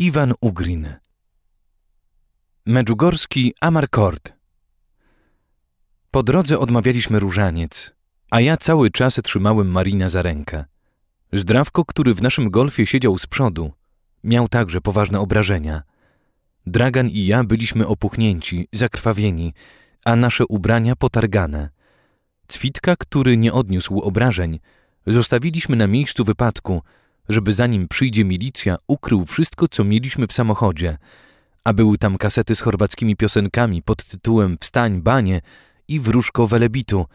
Iwan Ugrin Medjugorski Amarcord Po drodze odmawialiśmy różaniec, a ja cały czas trzymałem Marina za rękę. Zdrawko, który w naszym golfie siedział z przodu, miał także poważne obrażenia. Dragan i ja byliśmy opuchnięci, zakrwawieni, a nasze ubrania potargane. Cwitka, który nie odniósł obrażeń, zostawiliśmy na miejscu wypadku – żeby zanim przyjdzie milicja, ukrył wszystko, co mieliśmy w samochodzie, a były tam kasety z chorwackimi piosenkami pod tytułem Wstań, banie i Wróżko Welebitu,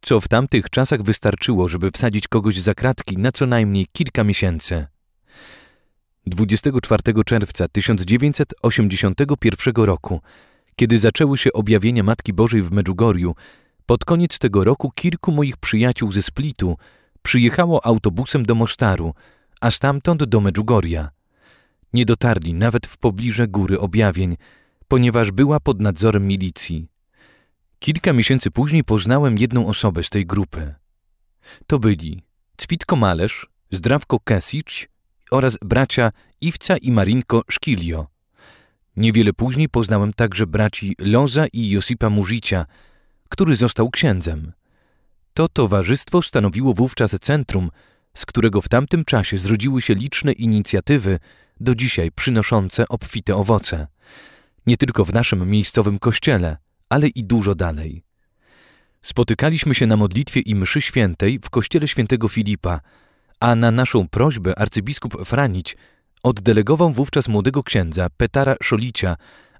co w tamtych czasach wystarczyło, żeby wsadzić kogoś za kratki na co najmniej kilka miesięcy. 24 czerwca 1981 roku, kiedy zaczęły się objawienia Matki Bożej w Medjugorju, pod koniec tego roku kilku moich przyjaciół ze Splitu przyjechało autobusem do Mostaru – a stamtąd do Medjugorja. Nie dotarli nawet w pobliże góry objawień, ponieważ była pod nadzorem milicji. Kilka miesięcy później poznałem jedną osobę z tej grupy. To byli Cwitko Malerz, Zdrawko Kesić oraz bracia Iwca i Marinko Szkilio. Niewiele później poznałem także braci Loza i Josipa Murzicia, który został księdzem. To towarzystwo stanowiło wówczas centrum, z którego w tamtym czasie zrodziły się liczne inicjatywy, do dzisiaj przynoszące obfite owoce. Nie tylko w naszym miejscowym kościele, ale i dużo dalej. Spotykaliśmy się na modlitwie i mszy świętej w kościele świętego Filipa, a na naszą prośbę arcybiskup Franić oddelegował wówczas młodego księdza Petara Szolicia,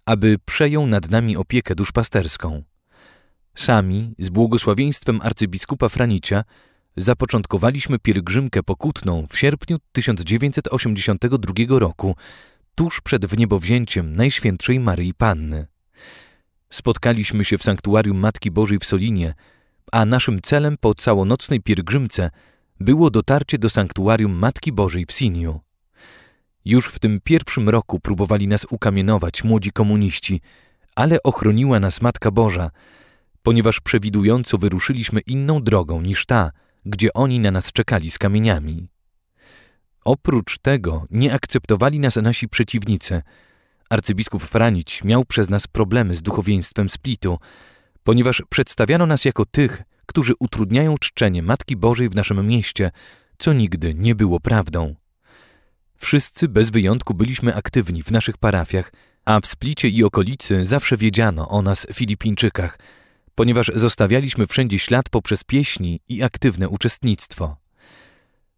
aby przejął nad nami opiekę duszpasterską. Sami, z błogosławieństwem arcybiskupa Franicia, zapoczątkowaliśmy pielgrzymkę pokutną w sierpniu 1982 roku, tuż przed wniebowzięciem Najświętszej Maryi Panny. Spotkaliśmy się w sanktuarium Matki Bożej w Solinie, a naszym celem po całonocnej pielgrzymce było dotarcie do sanktuarium Matki Bożej w Siniu. Już w tym pierwszym roku próbowali nas ukamienować młodzi komuniści, ale ochroniła nas Matka Boża, ponieważ przewidująco wyruszyliśmy inną drogą niż ta – gdzie oni na nas czekali z kamieniami. Oprócz tego nie akceptowali nas nasi przeciwnicy. Arcybiskup Franić miał przez nas problemy z duchowieństwem Splitu, ponieważ przedstawiano nas jako tych, którzy utrudniają czczenie Matki Bożej w naszym mieście, co nigdy nie było prawdą. Wszyscy bez wyjątku byliśmy aktywni w naszych parafiach, a w Splicie i okolicy zawsze wiedziano o nas, Filipińczykach – ponieważ zostawialiśmy wszędzie ślad poprzez pieśni i aktywne uczestnictwo.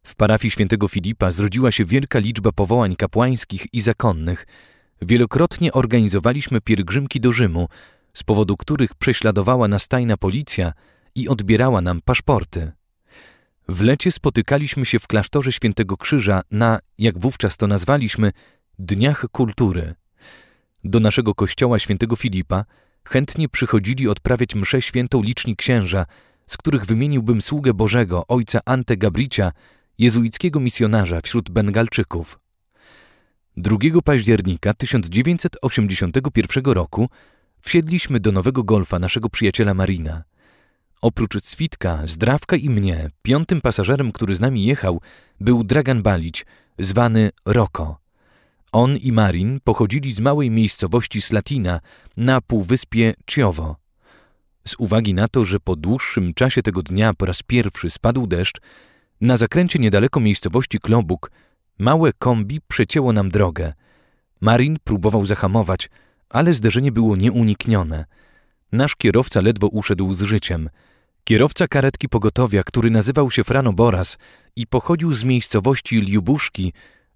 W parafii świętego Filipa zrodziła się wielka liczba powołań kapłańskich i zakonnych. Wielokrotnie organizowaliśmy pielgrzymki do Rzymu, z powodu których prześladowała nas tajna policja i odbierała nam paszporty. W lecie spotykaliśmy się w klasztorze Świętego Krzyża na, jak wówczas to nazwaliśmy, Dniach Kultury. Do naszego kościoła Świętego Filipa Chętnie przychodzili odprawiać mszę świętą liczni księża, z których wymieniłbym sługę Bożego, ojca Ante Gabricia, jezuickiego misjonarza wśród Bengalczyków. 2 października 1981 roku wsiedliśmy do nowego golfa naszego przyjaciela Marina. Oprócz Cwitka, Zdrawka i mnie, piątym pasażerem, który z nami jechał, był Dragan Balić, zwany Roko. On i Marin pochodzili z małej miejscowości Slatina na półwyspie Ciowo. Z uwagi na to, że po dłuższym czasie tego dnia po raz pierwszy spadł deszcz, na zakręcie niedaleko miejscowości Klobuk małe kombi przecięło nam drogę. Marin próbował zahamować, ale zderzenie było nieuniknione. Nasz kierowca ledwo uszedł z życiem. Kierowca karetki pogotowia, który nazywał się Frano Boras i pochodził z miejscowości Liubuszki,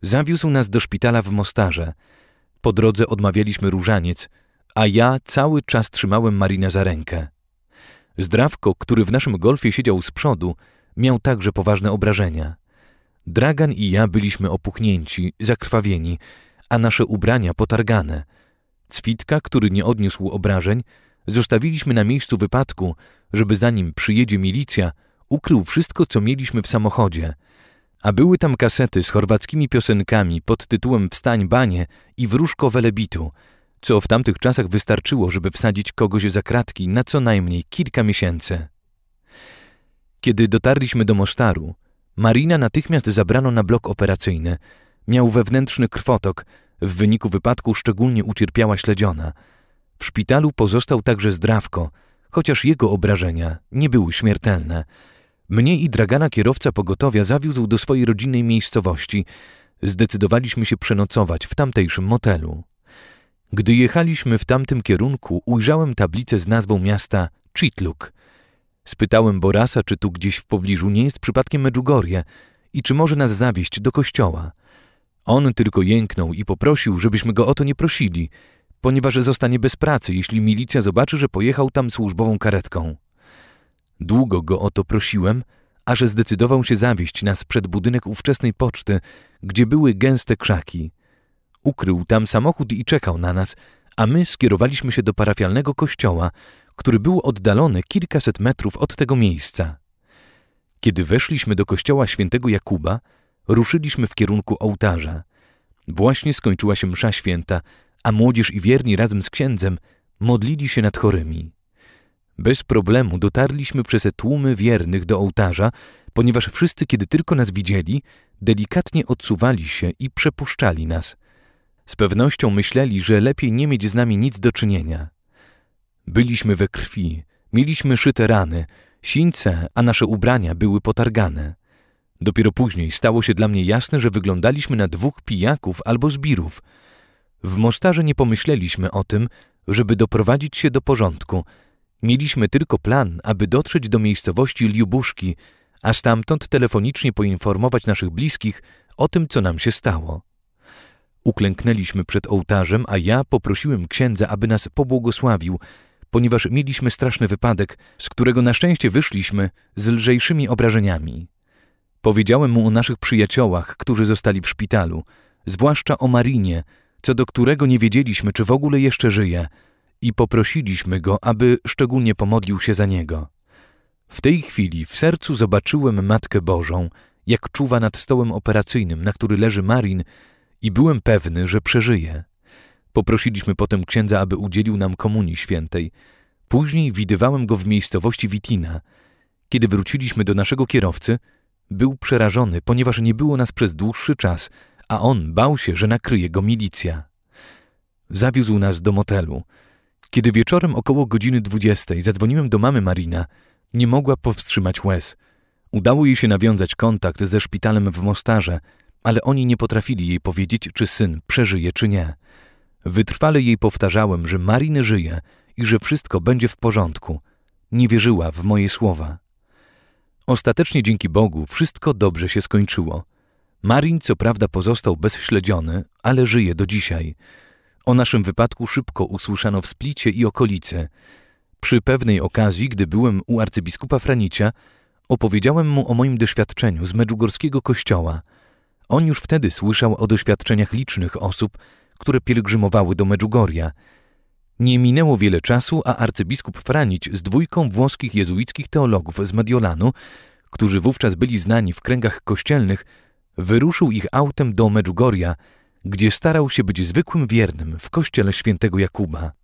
Zawiózł nas do szpitala w Mostarze. Po drodze odmawialiśmy różaniec, a ja cały czas trzymałem Marina za rękę. Zdrawko, który w naszym golfie siedział z przodu, miał także poważne obrażenia. Dragan i ja byliśmy opuchnięci, zakrwawieni, a nasze ubrania potargane. Cwitka, który nie odniósł obrażeń, zostawiliśmy na miejscu wypadku, żeby zanim przyjedzie milicja, ukrył wszystko, co mieliśmy w samochodzie – a były tam kasety z chorwackimi piosenkami pod tytułem Wstań banie i Wróżko Welebitu, co w tamtych czasach wystarczyło, żeby wsadzić kogoś za kratki na co najmniej kilka miesięcy. Kiedy dotarliśmy do Mostaru, Marina natychmiast zabrano na blok operacyjny. Miał wewnętrzny krwotok, w wyniku wypadku szczególnie ucierpiała śledziona. W szpitalu pozostał także zdrawko, chociaż jego obrażenia nie były śmiertelne – mnie i Dragana kierowca pogotowia zawiózł do swojej rodzinnej miejscowości. Zdecydowaliśmy się przenocować w tamtejszym motelu. Gdy jechaliśmy w tamtym kierunku, ujrzałem tablicę z nazwą miasta Chitluk. Spytałem Borasa, czy tu gdzieś w pobliżu nie jest przypadkiem Medjugorje i czy może nas zawieść do kościoła. On tylko jęknął i poprosił, żebyśmy go o to nie prosili, ponieważ zostanie bez pracy, jeśli milicja zobaczy, że pojechał tam służbową karetką. Długo go o to prosiłem, aż zdecydował się zawieść nas przed budynek ówczesnej poczty, gdzie były gęste krzaki. Ukrył tam samochód i czekał na nas, a my skierowaliśmy się do parafialnego kościoła, który był oddalony kilkaset metrów od tego miejsca. Kiedy weszliśmy do kościoła świętego Jakuba, ruszyliśmy w kierunku ołtarza. Właśnie skończyła się msza święta, a młodzież i wierni razem z księdzem modlili się nad chorymi. Bez problemu dotarliśmy przez tłumy wiernych do ołtarza, ponieważ wszyscy, kiedy tylko nas widzieli, delikatnie odsuwali się i przepuszczali nas. Z pewnością myśleli, że lepiej nie mieć z nami nic do czynienia. Byliśmy we krwi, mieliśmy szyte rany, sińce, a nasze ubrania były potargane. Dopiero później stało się dla mnie jasne, że wyglądaliśmy na dwóch pijaków albo zbirów. W Mostarze nie pomyśleliśmy o tym, żeby doprowadzić się do porządku – Mieliśmy tylko plan, aby dotrzeć do miejscowości Liubuszki, a stamtąd telefonicznie poinformować naszych bliskich o tym, co nam się stało. Uklęknęliśmy przed ołtarzem, a ja poprosiłem księdza, aby nas pobłogosławił, ponieważ mieliśmy straszny wypadek, z którego na szczęście wyszliśmy z lżejszymi obrażeniami. Powiedziałem mu o naszych przyjaciołach, którzy zostali w szpitalu, zwłaszcza o Marinie, co do którego nie wiedzieliśmy, czy w ogóle jeszcze żyje – i poprosiliśmy go, aby szczególnie pomodlił się za niego. W tej chwili w sercu zobaczyłem Matkę Bożą, jak czuwa nad stołem operacyjnym, na który leży Marin, i byłem pewny, że przeżyje. Poprosiliśmy potem księdza, aby udzielił nam komunii świętej. Później widywałem go w miejscowości Witina. Kiedy wróciliśmy do naszego kierowcy, był przerażony, ponieważ nie było nas przez dłuższy czas, a on bał się, że nakryje go milicja. Zawiózł nas do motelu. Kiedy wieczorem około godziny dwudziestej zadzwoniłem do mamy Marina, nie mogła powstrzymać łez. Udało jej się nawiązać kontakt ze szpitalem w Mostarze, ale oni nie potrafili jej powiedzieć, czy syn przeżyje, czy nie. Wytrwale jej powtarzałem, że Marin żyje i że wszystko będzie w porządku. Nie wierzyła w moje słowa. Ostatecznie dzięki Bogu wszystko dobrze się skończyło. Marin co prawda pozostał bezśledziony, ale żyje do dzisiaj – o naszym wypadku szybko usłyszano w Splicie i okolicy. Przy pewnej okazji, gdy byłem u arcybiskupa Franicia, opowiedziałem mu o moim doświadczeniu z Medjugorskiego Kościoła. On już wtedy słyszał o doświadczeniach licznych osób, które pielgrzymowały do Medjugorja. Nie minęło wiele czasu, a arcybiskup Franić z dwójką włoskich jezuickich teologów z Mediolanu, którzy wówczas byli znani w kręgach kościelnych, wyruszył ich autem do Medjugorja – gdzie starał się być zwykłym wiernym w kościele świętego Jakuba.